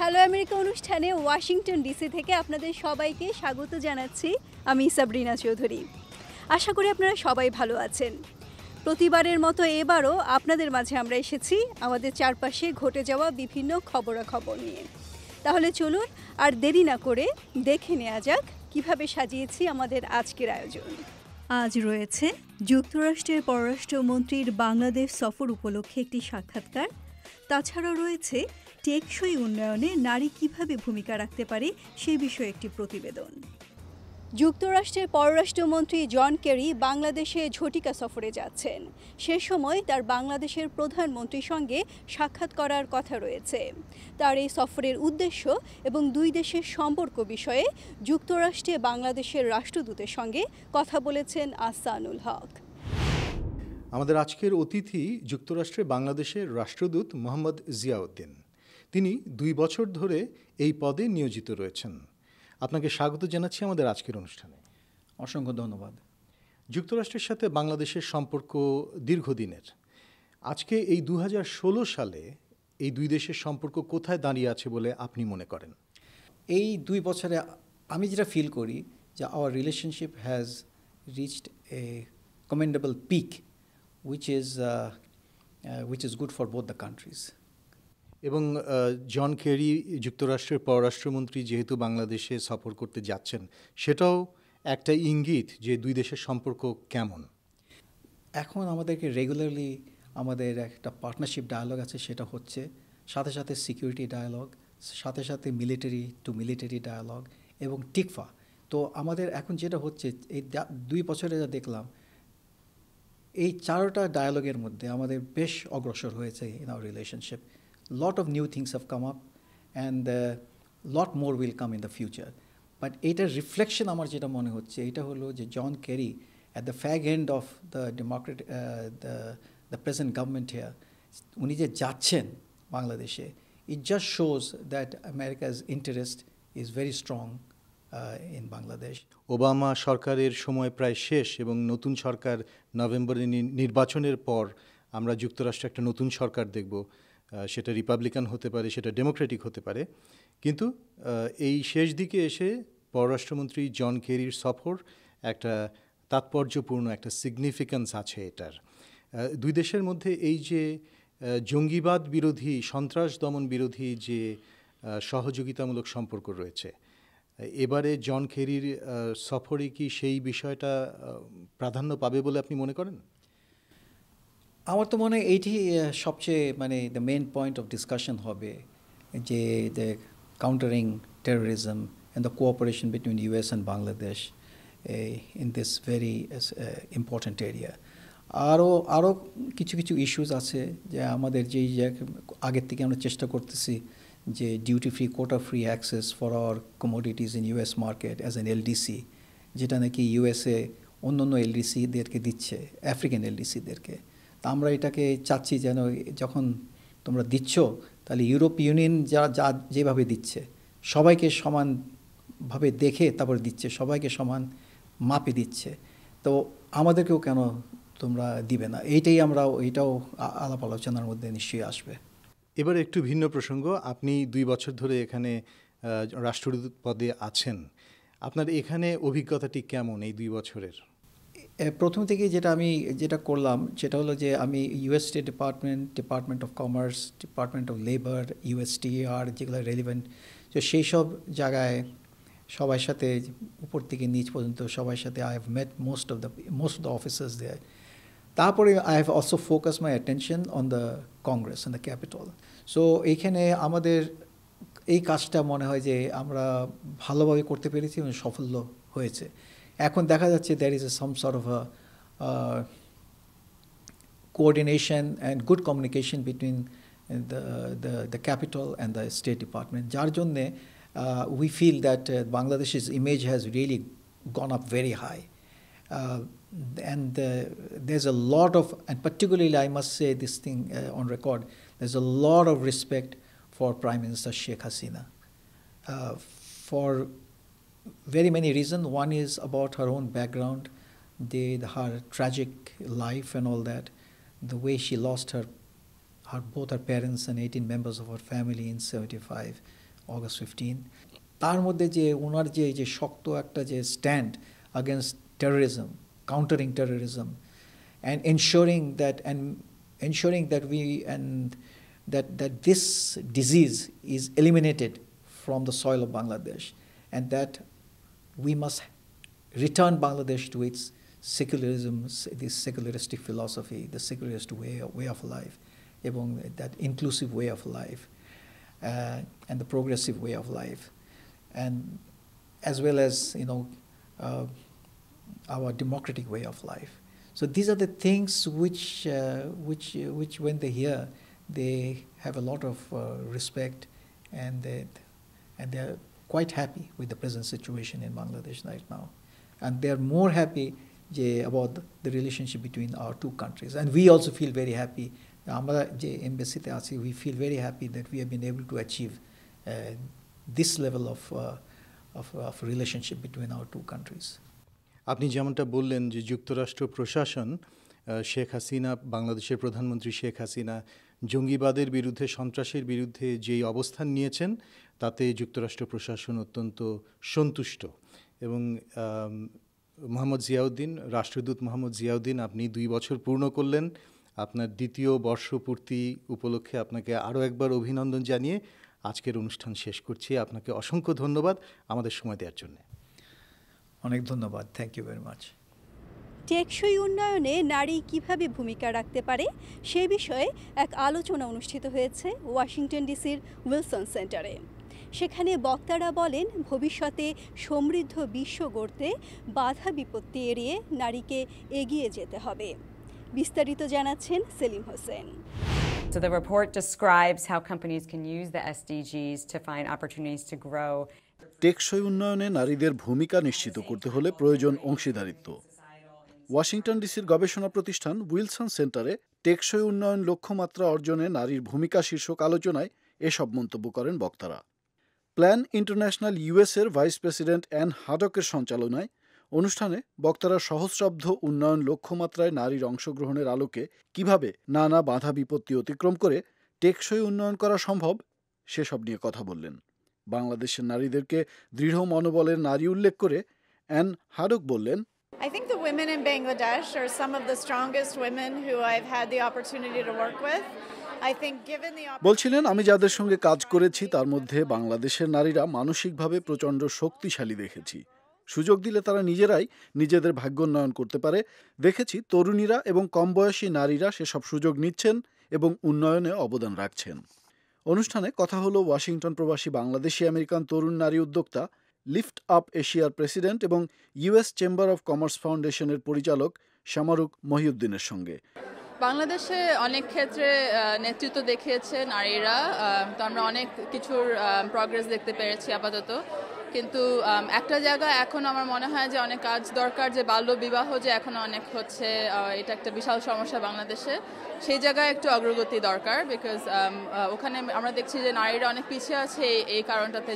Hello America অনুষ্ঠানে Washington DC থেকে আপনাদের সবাইকে স্বাগত জানাচ্ছি আমি সাবরিনা চৌধুরী আশা করি আপনারা সবাই ভালো আছেন প্রতিবারের মতো এবারও আপনাদের মাঝে আমরা এসেছি আমাদের চারপাশে ঘটে যাওয়া বিভিন্ন খবরাখবর নিয়ে তাহলে চলুন আর দেরি না করে দেখে নেওয়া যাক কিভাবে সাজিয়েছি আমাদের আজকের আয়োজন আজ রয়েছে যুক্তরাষ্ট্রের পররাষ্ট্রমন্ত্রীর বাংলাদেশ সফর উপলক্ষে একটি সাক্ষাৎকার তাছাড়া রয়েছে টেকসই উন্নয়নে নারী কিভাবে ভূমিকা রাখতে পারে সে বিষয়ে একটি প্রতিবেদন যুক্তরাষ্ট্রের পররাষ্ট্রমন্ত্রী জন কেরি বাংলাদেশে ঝটিকা সফরে যাচ্ছেন সে সময় তার বাংলাদেশের প্রধানমন্ত্রীর সঙ্গে সাক্ষাৎ করার কথা রয়েছে তার এই সফরের উদ্দেশ্য এবং দুই দেশের সম্পর্ক বিষয়ে যুক্তরাষ্ট্রে বাংলাদেশের রাষ্ট্রদূতের সঙ্গে কথা বলেছেন আসানুল হক আমাদের আজকের অতিথি যুক্তরাষ্ট্রে বাংলাদেশের রাষ্ট্রদূত মোহাম্মদ জিয়াউদ্দিন তিনি দুই বছর ধরে এই পদে নিয়োজিত রয়েছেন আপনাকে স্বাগত জানাচ্ছি আমাদের আজকের অনুষ্ঠানে অসংখ্য ধন্যবাদ যুক্তরাষ্ট্রের সাথে বাংলাদেশের সম্পর্ক দীর্ঘদিনের আজকে এই দু সালে এই দুই দেশের সম্পর্ক কোথায় দাঁড়িয়ে আছে বলে আপনি মনে করেন এই দুই বছরে আমি যেটা ফিল করি যে our relationship has reached a commendable peak which is which is good for both the countries এবং জন কেরি যুক্তরাষ্ট্রের পররাষ্ট্রমন্ত্রী যেহেতু বাংলাদেশে সফর করতে যাচ্ছেন সেটাও একটা ইঙ্গিত যে দুই দেশের সম্পর্ক কেমন এখন আমাদেরকে রেগুলারলি আমাদের একটা পার্টনারশিপ ডায়ালগ আছে সেটা হচ্ছে সাথে সাথে সিকিউরিটি ডায়ালগ সাথে সাথে মিলিটারি টু মিলিটারি ডায়ালগ এবং টিকফা তো আমাদের এখন যেটা হচ্ছে এই দুই বছরে যা দেখলাম এই চারোটা ডায়ালগের মধ্যে আমাদের বেশ অগ্রসর হয়েছে in our relationship A lot of new things have come up, and a uh, lot more will come in the future. But এইটার রিফ্লেকশন আমার যেটা মনে হচ্ছে এটা হলো যে John Kerry at the fag end of the Democrat the the present government here উনি যে যাচ্ছেন বাংলাদেশে it just shows that America's interest is very strong in Bangladesh Obama সরকারের সময় প্রায় শেষ এবং নতুন সরকার নভেম্বরে নির্বাচনের পর আমরা যুক্তরাষ্ট্রে একটা নতুন সরকার দেখব সেটা রিপাবলিকান হতে পারে সেটা ডেমোক্রেটিক হতে পারে কিন্তু এই শেষ দিকে এসে পররাষ্ট্রমন্ত্রী জন কেরির সফর একটা তাৎপর্যপূর্ণ একটা সিগনিফিক্যান্স আছে এটার দুই দেশের মধ্যে এই যে জঙ্গিবাদ বিরোধী সন্ত্রাস দমন বিরোধী যে সহযোগিতামূলক সম্পর্ক রয়েছে এবারে জন খেরির সফরে কি সেই বিষয়টা প্রাধান্য পাবে বলে আপনি মনে করেন আমার তো মনে হয় এইটি সবচেয়ে মানে the main point of discussion হবে যে the countering terrorism and the cooperation between US and Bangladesh in this very important area আরও আরও কিছু কিছু ইস্যুস আছে যে আমাদের যেই আগের থেকে আমরা চেষ্টা করতেছি যে duty free quota free access for our commodities in US market as an LDC যেটা নাকি ইউএসএ অন্য অন্য এলডিসিদেরকে দিচ্ছে আফ্রিকান এলডিসিদেরকে তা আমরা এটাকে চাচ্ছি যেন যখন তোমরা দিচ্ছ তাহলে ইউরোপ ইউনিয়ন যারা যা যেভাবে দিচ্ছে সবাইকে সমানভাবে দেখে তারপরে দিচ্ছে সবাইকে সমান মাপে দিচ্ছে তো আমাদেরকেও কেন তোমরা দিবে না এইটাই আমরা এটাও আলাপ আলোচনার মধ্যে নিশ্চয়ই আসবে এবার একটু ভিন্ন প্রসঙ্গ আপনি দুই বছর ধরে এখানে রাষ্ট্রদূত পদে আছেন আপনার এখানে অভিজ্ঞতাটি কেমন এই দুই বছরের প্রথম থেকে যেটা আমি যেটা করলাম সেটা হলো যে আমি UST department department of commerce department of labour UST আর যেগুলো রেলিভেন্ট তো সেই সব জায়গায় সবার সাথে উপর থেকে নিচ পর্যন্ত সবার সাথে I have met most of the most of the officers দেয় তারপরে I have also focus my attention on the Congress on the Capitol so এইখানে আমাদের এই কাজটা মনে হয় যে আমরা ভালোভাবে করতে পেরেছি এবং সাফল্য হয়েছে এখন দেখা যাচ্ছে there is some good of coordination and good communication between the the the Capitol and the State Department যার জন্যে উই ফিল দ্যাট বাংলাদেশের image has really gone up very high and uh, uh, uh, there's a lot of, and particularly I must say this thing on record, there's a lot of respect for Prime Minister Sheikh Hasina for very many reasons. One is about her own background, the, the, her tragic life and all that, the way she lost her, her both her parents and 18 members of her family in 75, August 15. তার মধ্যে যে ওনার যে যে শক্ত একটা যে stand against terrorism, countering terrorism, and ensuring that and ensuring that we and that that this disease is eliminated from the soil of Bangladesh, and that we must return Bangladesh to its secularism, this secularistic philosophy, the secularist way, way of life, that inclusive way of life, uh, and the progressive way of life, and as well as you know uh, our democratic way of life. So these are the things which uh, which which when they hear, they have a lot of uh, respect, and they and they're quite happy with the present situation in Bangladesh right now. And they're more happy je, about the relationship between our two countries. And we also feel very happy. We feel very happy that we have been able to achieve uh, this level uh, of, of, relationship between our two countries. আপনি যেমনটা বললেন যে যুক্তরাষ্ট্র প্রশাসন শেখ হাসিনা বাংলাদেশের প্রধানমন্ত্রী শেখ হাসিনা জঙ্গিবাদের বিরুদ্ধে সন্ত্রাসের বিরুদ্ধে যেই অবস্থান নিয়েছেন তাতে যুক্তরাষ্ট্র প্রশাসন অত্যন্ত সন্তুষ্ট এবং মোহাম্মদ জিয়াউদ্দিন রাষ্ট্রদূত মোহাম্মদ জিয়াউদ্দিন আপনি দুই বছর পূর্ণ করলেন আপনার দ্বিতীয় বর্ষপূর্তি উপলক্ষে আপনাকে আরও একবার অভিনন্দন জানিয়ে আজকের অনুষ্ঠান শেষ করছি আপনাকে অসংখ্য ধন্যবাদ আমাদের সময় দেওয়ার জন্য অনেক ধন্যবাদ থ্যাংক ইউ ভেরি মাচ টেকসই উন্নয়নে নারী কিভাবে ভূমিকা রাখতে পারে সে বিষয়ে এক আলোচনা অনুষ্ঠিত হয়েছে ওয়াশিংটন ডিসির উইলসন সেন্টারে সেখানে বক্তারা বলেন ভবিষ্যতে সমৃদ্ধ বিশ্ব গড়তে বাধা বিপত্তি এড়িয়ে নারীকে এগিয়ে যেতে হবে বিস্তারিত জানাচ্ছেন Selim Hossain So the report describes how companies can use the SDGs to find opportunities to grow. টেকসই উন্নয়নে নারীদের ভূমিকা নিশ্চিত করতে হলে প্রয়োজন অংশীদারিত্ব ওয়াশিংটন ডিসির গবেষণা প্রতিষ্ঠান উইলসন সেন্টারে টেকসই উন্নয়ন লক্ষ্যমাত্রা অর্জনে নারীর ভূমিকা শীর্ষক আলোচনায় এসব মন্তব্য করেন বক্তারা প্ল্যান ইন্টারন্যাশনাল ইউএসের ভাইস প্রেসিডেন্ট অ্যান হাডকের সঞ্চালনায় অনুষ্ঠানে বক্তারা সহস্রাব্দ উন্নয়ন লক্ষ্যমাত্রায় নারীর অংশগ্রহণের আলোকে কিভাবে নানা বাধা বিপত্তি অতিক্রম করে টেকসই উন্নয়ন করা সম্ভব সেসব নিয়ে কথা বললেন বাংলাদেশের নারীদেরকে দৃঢ় মনোবলের নারী উল্লেখ করে অ্যান হাডক বললেন I think the women in Bangladesh are some of the strongest women who I've had the opportunity to work with. বলছিলেন আমি যাদের সঙ্গে কাজ করেছি তার মধ্যে বাংলাদেশের নারীরা মানসিকভাবে প্রচণ্ড শক্তিশালী দেখেছি সুযোগ দিলে তারা নিজেরাই নিজেদের ভাগ্যোন্নয়ন করতে পারে দেখেছি তরুণীরা এবং কম বয়সী নারীরা সেসব সুযোগ নিচ্ছেন এবং উন্নয়নে অবদান রাখছেন অনুষ্ঠানে কথা হলো ওয়াশিংটন প্রবাসী বাংলাদেশি আমেরিকান তরুণ নারী উদ্যোক্তা লিফট আপ এশিয়ার প্রেসিডেন্ট এবং ইউএস চেম্বার অফ কমার্স ফাউন্ডেশনের পরিচালক শামারুক মহিউদ্দিনের সঙ্গে বাংলাদেশে অনেক ক্ষেত্রে নেতৃত্ব দেখিয়েছে নারীরা তো আমরা অনেক কিছুর প্রগ্রেস দেখতে পেরেছি আপাতত কিন্তু একটা জায়গা এখন আমার মনে হয় যে অনেক কাজ দরকার যে বাল্য বিবাহ যে এখন অনেক হচ্ছে এটা একটা বিশাল সমস্যা বাংলাদেশে সেই জায়গায় একটু অগ্রগতি দরকার বিকজ ওখানে আমরা দেখছি যে নারীরা অনেক পিছিয়ে আছে এই কারণটাতে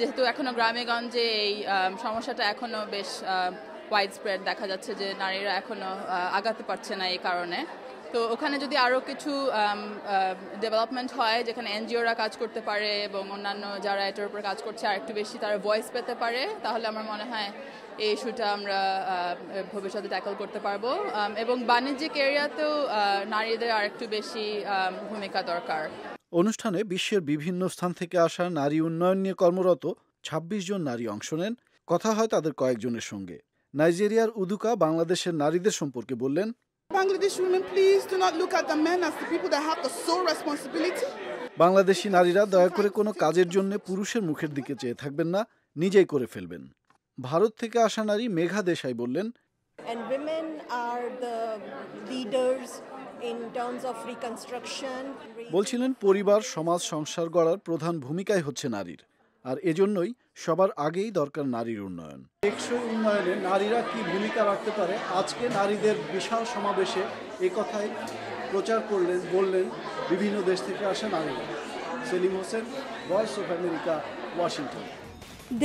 যেহেতু এখনও গ্রামে গঞ্জে এই সমস্যাটা এখনও বেশ ওয়াইড স্প্রেড দেখা যাচ্ছে যে নারীরা এখনও আগাতে পারছে না এই কারণে তো ওখানে যদি আরও কিছু ডেভেলপমেন্ট হয় যেখানে এনজিওরা কাজ করতে পারে এবং অন্যান্য যারা এটার উপর কাজ করছে আর একটু বেশি তারা ভয়েস পেতে পারে তাহলে আমার মনে হয় এই ইস্যুটা আমরা ভবিষ্যতে ট্যাকল করতে পারবো এবং বাণিজ্যিক এরিয়াতেও নারীদের আর একটু বেশি ভূমিকা দরকার অনুষ্ঠানে বিশ্বের বিভিন্ন স্থান থেকে আসা নারী উন্নয়ন নিয়ে কর্মরত ২৬ জন নারী অংশ নেন কথা হয় তাদের কয়েকজনের সঙ্গে নাইজেরিয়ার উদুকা বাংলাদেশের নারীদের সম্পর্কে বললেন বাংলাদেশি নারীরা দয়া করে কোনো কাজের জন্য পুরুষের মুখের দিকে চেয়ে থাকবেন না নিজেই করে ফেলবেন ভারত থেকে আসা নারী মেঘা দেশাই বললেন বলছিলেন পরিবার সমাজ সংসার গড়ার প্রধান ভূমিকাই হচ্ছে নারীর আর এজন্যই সবার আগেই দরকার নারীর উন্নয়ন টেকসই উন্নয়নে নারীরা কি ভূমিকা রাখতে পারে আজকে নারীদের বিশাল সমাবেশে এ কথাই প্রচার করলেন বললেন বিভিন্ন দেশ থেকে আসা নারীরা Selim Hossain Voice of America Washington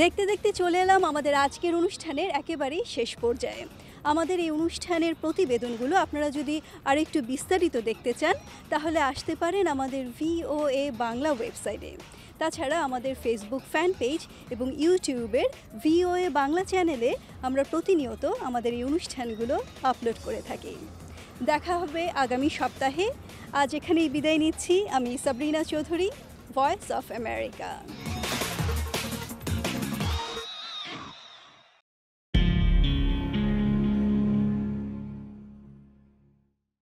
দেখতে দেখতে চলে এলাম আমাদের আজকের অনুষ্ঠানের একেবারেই শেষ পর্যায়ে আমাদের এই অনুষ্ঠানের প্রতিবেদনগুলো আপনারা যদি আরেকটু বিস্তারিত দেখতে চান তাহলে আসতে পারেন আমাদের ভিওএ বাংলা ওয়েবসাইটে তাছাড়া আমাদের ফেসবুক ফ্যান পেজ এবং ইউটিউবের ভিওএ বাংলা চ্যানেলে আমরা প্রতিনিয়ত আমাদের এই অনুষ্ঠানগুলো আপলোড করে থাকি দেখা হবে আগামী সপ্তাহে আজ এখানেই বিদায় নিচ্ছি আমি Sabrina Chowdhury Voice of America